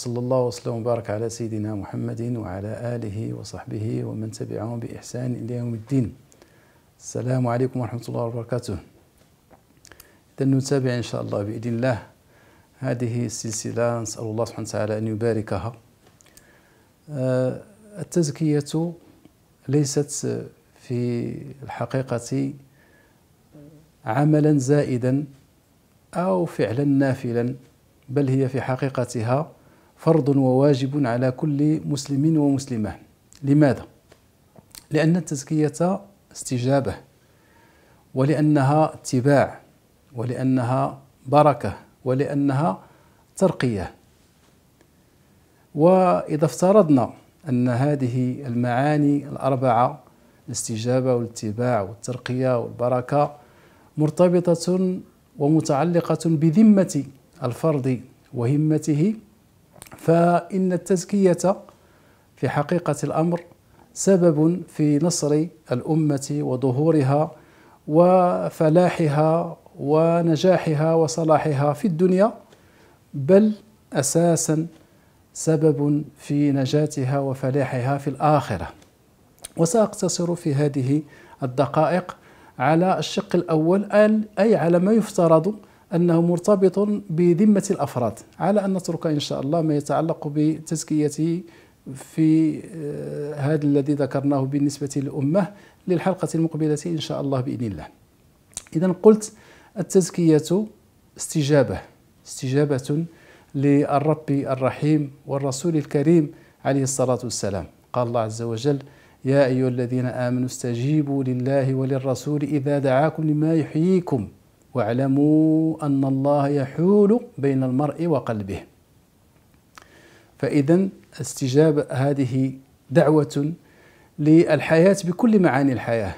وصلى الله وسلم وبارك على سيدنا محمد وعلى آله وصحبه ومن تبعهم بإحسان إلى يوم الدين السلام عليكم ورحمة الله وبركاته إذا نتابع إن شاء الله بإذن الله هذه السلسلة نسأل الله سبحانه وتعالى أن يباركها آه، التزكية ليست في الحقيقة عملا زائدا أو فعلا نافلا بل هي في حقيقتها فرض وواجب على كل مسلم ومسلمة لماذا؟ لأن التزكية استجابة ولأنها اتباع ولأنها بركة ولأنها ترقية وإذا افترضنا أن هذه المعاني الأربعة الاستجابة والاتباع والترقية والبركة مرتبطة ومتعلقة بذمة الفرد وهمته فإن التزكية في حقيقة الأمر سبب في نصر الأمة وظهورها وفلاحها ونجاحها وصلاحها في الدنيا بل أساسا سبب في نجاتها وفلاحها في الآخرة وسأقتصر في هذه الدقائق على الشق الأول أي على ما يفترض أنه مرتبط بذمة الأفراد على أن نترك إن شاء الله ما يتعلق بتزكيته في آه، هذا الذي ذكرناه بالنسبة للأمة للحلقة المقبلة إن شاء الله بإذن الله إذا قلت التزكية استجابة استجابة للرب الرحيم والرسول الكريم عليه الصلاة والسلام قال الله عز وجل يا أيها الذين آمنوا استجيبوا لله وللرسول إذا دعاكم لما يحييكم واعلموا أن الله يحول بين المرء وقلبه فإذا استجابة هذه دعوة للحياة بكل معاني الحياة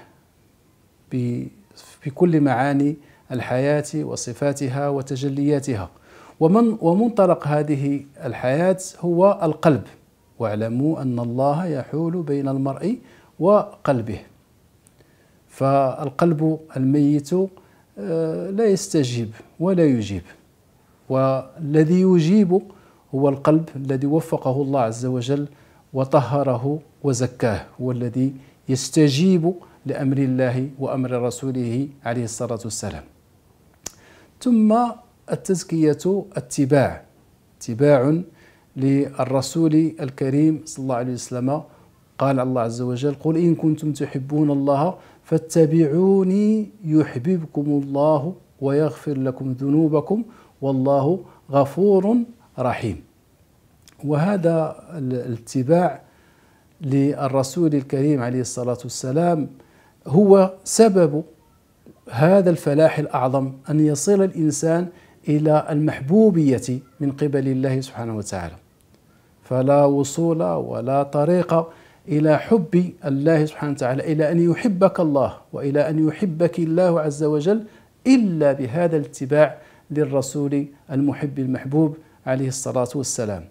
بكل معاني الحياة وصفاتها وتجلياتها ومن ومنطلق هذه الحياة هو القلب واعلموا أن الله يحول بين المرء وقلبه فالقلب الميت آه، لا يستجيب ولا يجيب والذي يجيب هو القلب الذي وفقه الله عز وجل وطهره وزكاه هو الذي يستجيب لامر الله وامر رسوله عليه الصلاه والسلام ثم التزكيه اتباع اتباع للرسول الكريم صلى الله عليه وسلم قال الله عز وجل قل ان كنتم تحبون الله فاتبعوني يحببكم الله ويغفر لكم ذنوبكم والله غفور رحيم وهذا الاتباع للرسول الكريم عليه الصلاه والسلام هو سبب هذا الفلاح الاعظم ان يصل الانسان الى المحبوبيه من قبل الله سبحانه وتعالى فلا وصول ولا طريقه إلى حب الله سبحانه وتعالى إلى أن يحبك الله وإلى أن يحبك الله عز وجل إلا بهذا الاتباع للرسول المحب المحبوب عليه الصلاة والسلام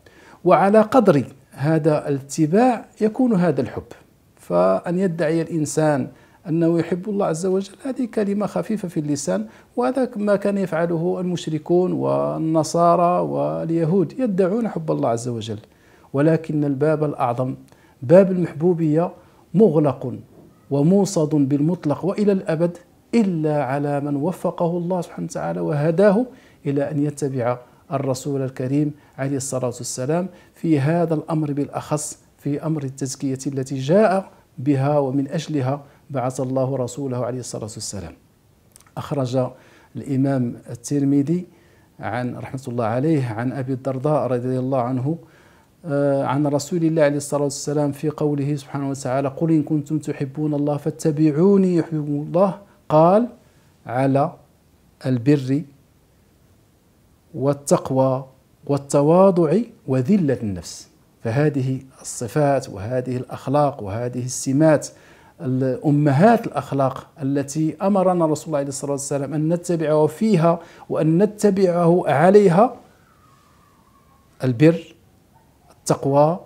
وعلى قدر هذا الاتباع يكون هذا الحب فأن يدعي الإنسان أنه يحب الله عز وجل هذه كلمة خفيفة في اللسان وهذا ما كان يفعله المشركون والنصارى واليهود يدعون حب الله عز وجل ولكن الباب الأعظم باب المحبوبية مغلق وموصد بالمطلق وإلى الأبد إلا على من وفقه الله سبحانه وتعالى وهداه إلى أن يتبع الرسول الكريم عليه الصلاة والسلام في هذا الأمر بالأخص في أمر التزكية التي جاء بها ومن أجلها بعث الله رسوله عليه الصلاة والسلام أخرج الإمام الترمذي عن رحمة الله عليه عن أبي الدرداء رضي الله عنه آه، عن رسول الله عليه الصلاة والسلام في قوله سبحانه وتعالى قل إن كنتم تحبون الله فاتبعوني يحببكم الله قال على البر والتقوى والتواضع وذلة النفس فهذه الصفات وهذه الأخلاق وهذه السمات أمهات الأخلاق التي أمرنا رسول الله عليه الصلاة والسلام أن نتبعه فيها وأن نتبعه عليها البر التقوى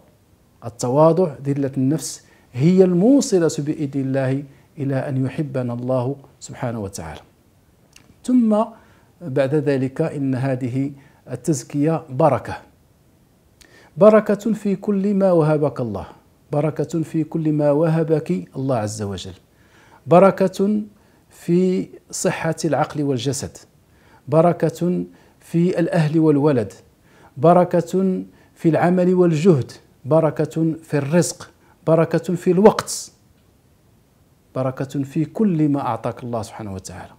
التواضع ذلة النفس هي الموصلة بإذن الله إلى أن يحبنا الله سبحانه وتعالى ثم بعد ذلك إن هذه التزكية بركة بركة في كل ما وهبك الله بركة في كل ما وهبك الله عز وجل بركة في صحة العقل والجسد بركة في الأهل والولد بركة في العمل والجهد بركه في الرزق بركه في الوقت بركه في كل ما اعطاك الله سبحانه وتعالى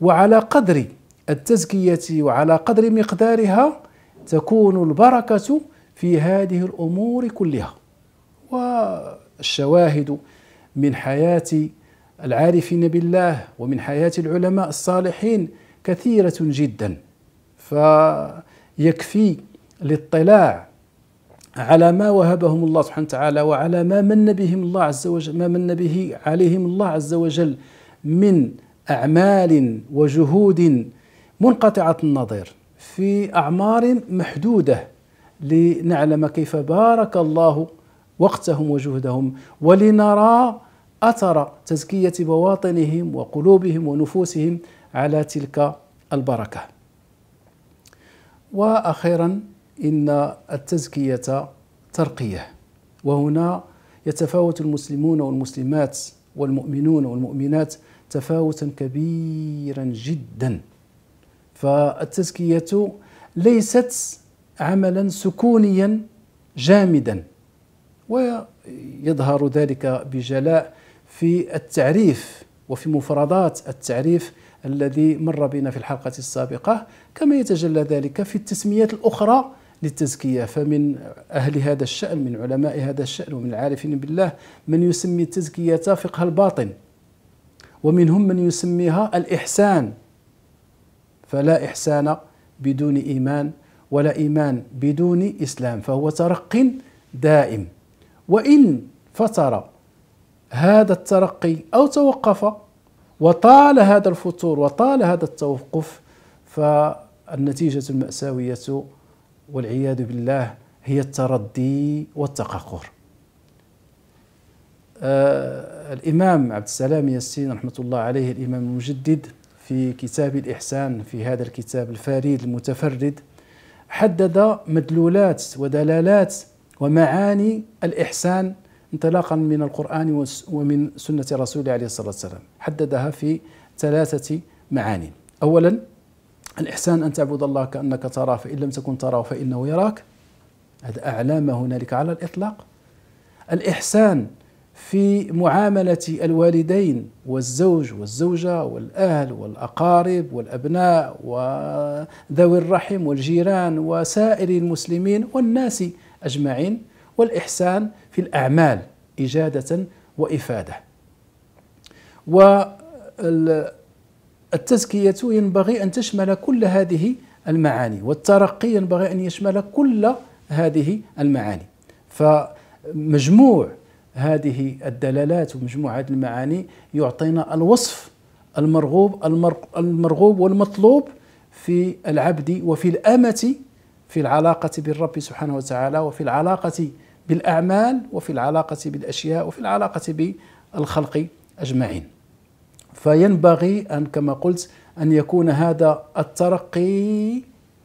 وعلى قدر التزكيه وعلى قدر مقدارها تكون البركه في هذه الامور كلها والشواهد من حياه العارفين بالله ومن حياه العلماء الصالحين كثيره جدا فيكفي الاطلاع على ما وهبهم الله سبحانه وتعالى وعلى ما من بهم الله عز وجل ما من به عليهم الله عز وجل من أعمال وجهود منقطعة النظير في أعمار محدودة لنعلم كيف بارك الله وقتهم وجهدهم ولنرى أثر تزكية بواطنهم وقلوبهم ونفوسهم على تلك البركة وأخيرا إن التزكية ترقية وهنا يتفاوت المسلمون والمسلمات والمؤمنون والمؤمنات تفاوتا كبيرا جدا فالتزكية ليست عملا سكونيا جامدا ويظهر ذلك بجلاء في التعريف وفي مفردات التعريف الذي مر بنا في الحلقة السابقة كما يتجلى ذلك في التسميات الأخرى للتزكية فمن أهل هذا الشأن من علماء هذا الشأن ومن العارفين بالله من يسمي التزكية فقه الباطن ومنهم من يسميها الإحسان فلا إحسان بدون إيمان ولا إيمان بدون إسلام فهو ترق دائم وإن فتر هذا الترقي أو توقف وطال هذا الفتور وطال هذا التوقف فالنتيجة المأساوية والعياذ بالله هي التردي والتقهقر آه الإمام عبد السلام ياسين رحمة الله عليه الإمام المجدد في كتاب الإحسان في هذا الكتاب الفريد المتفرد حدد مدلولات ودلالات ومعاني الإحسان انطلاقا من القرآن ومن سنة رسوله عليه الصلاة والسلام حددها في ثلاثة معاني أولا الإحسان أن تعبد الله كأنك تراه فإن لم تكن تراه فإنه يراك هذا أعلى ما هنالك على الإطلاق الإحسان في معاملة الوالدين والزوج والزوجة والأهل والأقارب والأبناء وذوي الرحم والجيران وسائر المسلمين والناس أجمعين والإحسان في الأعمال إجادة وإفادة التزكية ينبغي أن تشمل كل هذه المعاني والترقي ينبغي أن يشمل كل هذه المعاني فمجموع هذه الدلالات ومجموع هذه المعاني يعطينا الوصف المرغوب المرغوب والمطلوب في العبد وفي الأمة في العلاقة بالرب سبحانه وتعالى وفي العلاقة بالأعمال وفي العلاقة بالأشياء وفي العلاقة بالخلق أجمعين فينبغي أن كما قلت أن يكون هذا الترقي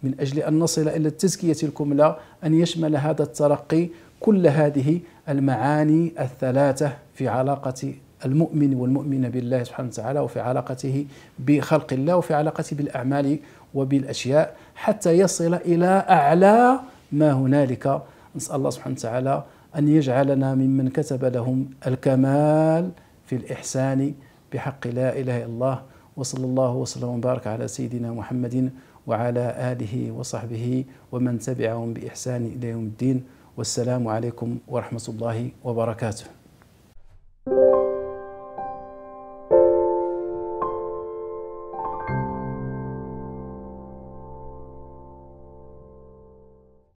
من أجل أن نصل إلى التزكية الكملة أن يشمل هذا الترقي كل هذه المعاني الثلاثة في علاقة المؤمن والمؤمنة بالله سبحانه وتعالى وفي علاقته بخلق الله وفي علاقته بالأعمال وبالأشياء حتى يصل إلى أعلى ما هنالك نسأل الله سبحانه وتعالى أن يجعلنا ممن كتب لهم الكمال في الإحسان بحق لا إله إلا الله وصلى الله وسلم وبارك على سيدنا محمد وعلى آله وصحبه ومن تبعهم بإحسان إلى يوم الدين والسلام عليكم ورحمة الله وبركاته